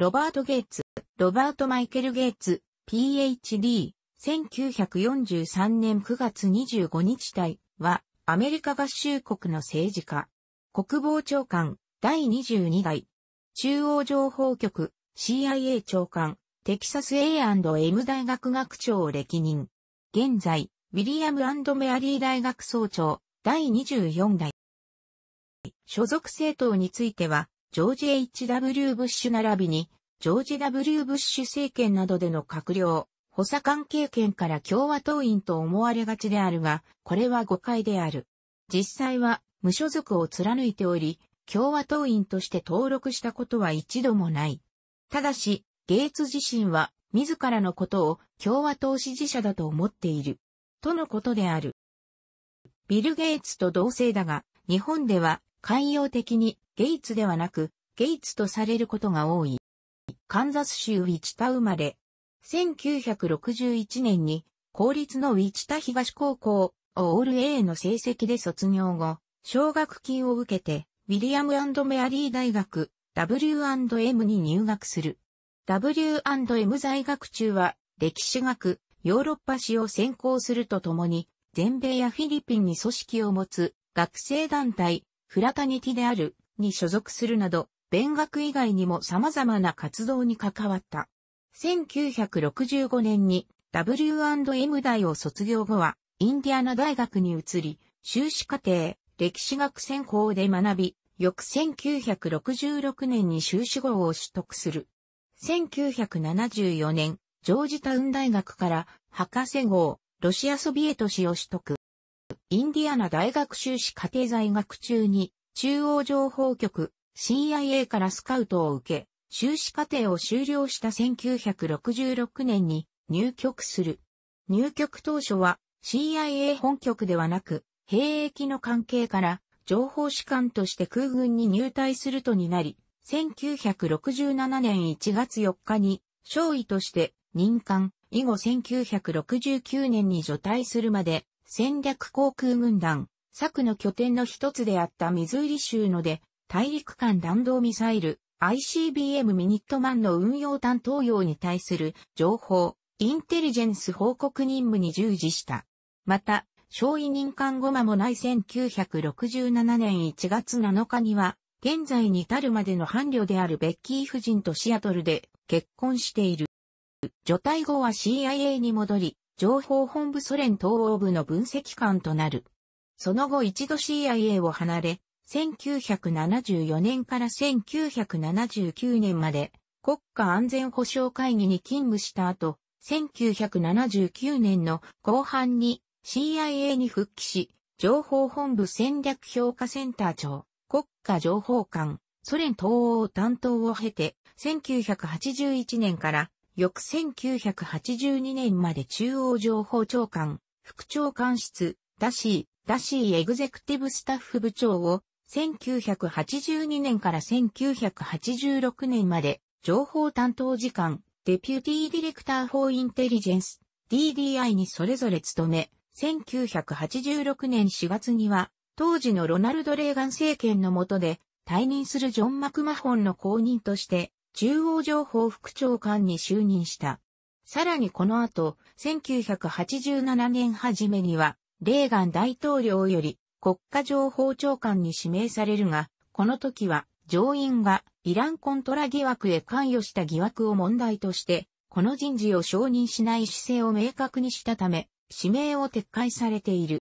ロバート・ゲイツ、ロバート・マイケル・ゲイツ、PhD、1943年9月25日体は、アメリカ合衆国の政治家、国防長官、第22代、中央情報局、CIA 長官、テキサス A&M 大学学長を歴任。現在、ウィリアムメアリー大学総長、第24代。所属政党については、ジョージ・ H.W. ブッシュ並びに、ジョージ・ W. ブッシュ政権などでの閣僚、補佐官経験から共和党員と思われがちであるが、これは誤解である。実際は、無所属を貫いており、共和党員として登録したことは一度もない。ただし、ゲイツ自身は、自らのことを共和党支持者だと思っている。とのことである。ビル・ゲイツと同性だが、日本では、寛容的にゲイツではなく、ゲイツとされることが多い。カンザス州ウィチタ生まれ。1961年に、公立のウィチタ東高校、オール A の成績で卒業後、奨学金を受けて、ウィリアムメアリー大学、W&M に入学する。W&M 在学中は、歴史学、ヨーロッパ史を専攻するとともに、全米やフィリピンに組織を持つ学生団体、フラタニティであるに所属するなど、勉学以外にも様々な活動に関わった。1965年に W&M 大を卒業後は、インディアナ大学に移り、修士課程、歴史学専攻で学び、翌1966年に修士号を取得する。1974年、ジョージタウン大学から博士号、ロシアソビエト史を取得。インディアナ大学修士課程在学中に中央情報局 CIA からスカウトを受け、修士課程を修了した1966年に入局する。入局当初は CIA 本局ではなく、兵役の関係から情報士官として空軍に入隊するとになり、1967年1月4日に、少尉として任官、以後1969年に除隊するまで、戦略航空軍団作の拠点の一つであったミズーリ州ので、大陸間弾道ミサイル、ICBM ミニットマンの運用担当用に対する情報、インテリジェンス報告任務に従事した。また、小委任官後まもない1967年1月7日には、現在に至るまでの伴侶であるベッキー夫人とシアトルで結婚している。除隊後は CIA に戻り、情報本部ソ連東欧部の分析官となる。その後一度 CIA を離れ、1974年から1979年まで国家安全保障会議に勤務した後、1979年の後半に CIA に復帰し、情報本部戦略評価センター長、国家情報官、ソ連東欧担当を経て、1981年から翌1982年まで中央情報長官、副長官室、ダシダシーエグゼクティブスタッフ部長を、1982年から1986年まで、情報担当次官、デピュティーディレクター・フォー・インテリジェンス、DDI にそれぞれ務め、1986年4月には、当時のロナルド・レーガン政権の下で、退任するジョン・マクマホンの後任として、中央情報副長官に就任した。さらにこの後、1987年初めには、レーガン大統領より国家情報長官に指名されるが、この時は上院がイランコントラ疑惑へ関与した疑惑を問題として、この人事を承認しない姿勢を明確にしたため、指名を撤回されている。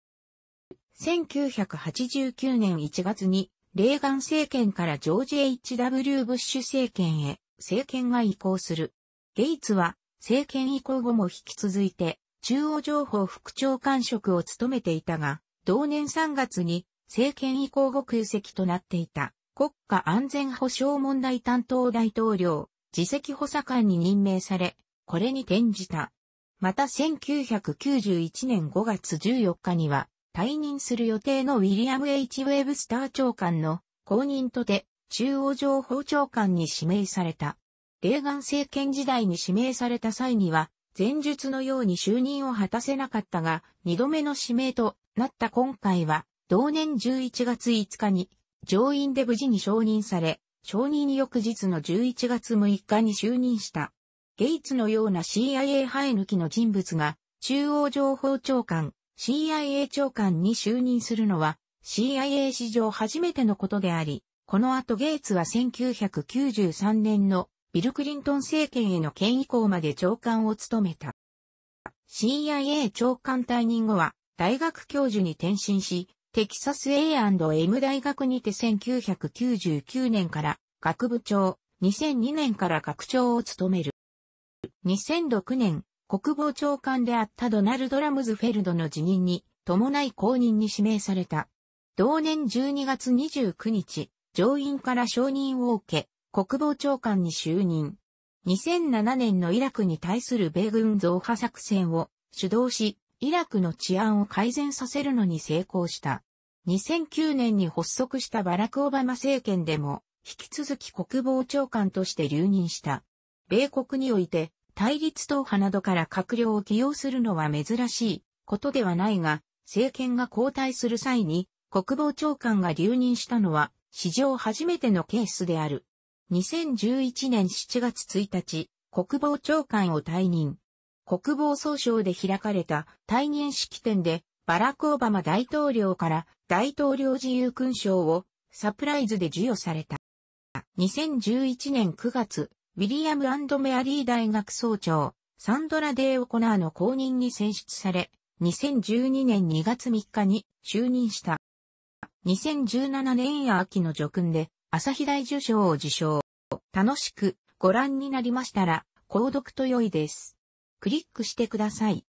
1989年1月に、レーガン政権からジョージ・ H.W. ブッシュ政権へ、政権が移行する。ゲイツは、政権移行後も引き続いて、中央情報副長官職を務めていたが、同年3月に政権移行後空席となっていた国家安全保障問題担当大統領、自席補佐官に任命され、これに転じた。また1991年5月14日には、退任する予定のウィリアム・ H・ ウェブスター長官の後任とて中央情報長官に指名された。レーガン政権時代に指名された際には、前述のように就任を果たせなかったが、2度目の指名となった今回は、同年11月5日に、上院で無事に承認され、承認翌日の11月6日に就任した。ゲイツのような CIA 生え抜きの人物が、中央情報長官、CIA 長官に就任するのは、CIA 史上初めてのことであり、この後ゲイツは1993年のビル・クリントン政権への権威校まで長官を務めた。CIA 長官退任後は、大学教授に転身し、テキサス A&M 大学にて1999年から学部長、2002年から学長を務める。2006年、国防長官であったドナルド・ラムズフェルドの辞任に伴い公認に指名された。同年12月29日、上院から承認を受け、国防長官に就任。2007年のイラクに対する米軍増派作戦を主導し、イラクの治安を改善させるのに成功した。2009年に発足したバラク・オバマ政権でも、引き続き国防長官として留任した。米国において、対立党派などから閣僚を起用するのは珍しいことではないが、政権が交代する際に国防長官が留任したのは史上初めてのケースである。2011年7月1日、国防長官を退任。国防総省で開かれた退任式典で、バラク・オバマ大統領から大統領自由勲章をサプライズで授与された。2011年9月、ウィリアムメアリー大学総長、サンドラ・デイ・オコナーの後任に選出され、2012年2月3日に就任した。2017年秋の叙勲で、朝日大受賞を受賞。楽しくご覧になりましたら、購読と良いです。クリックしてください。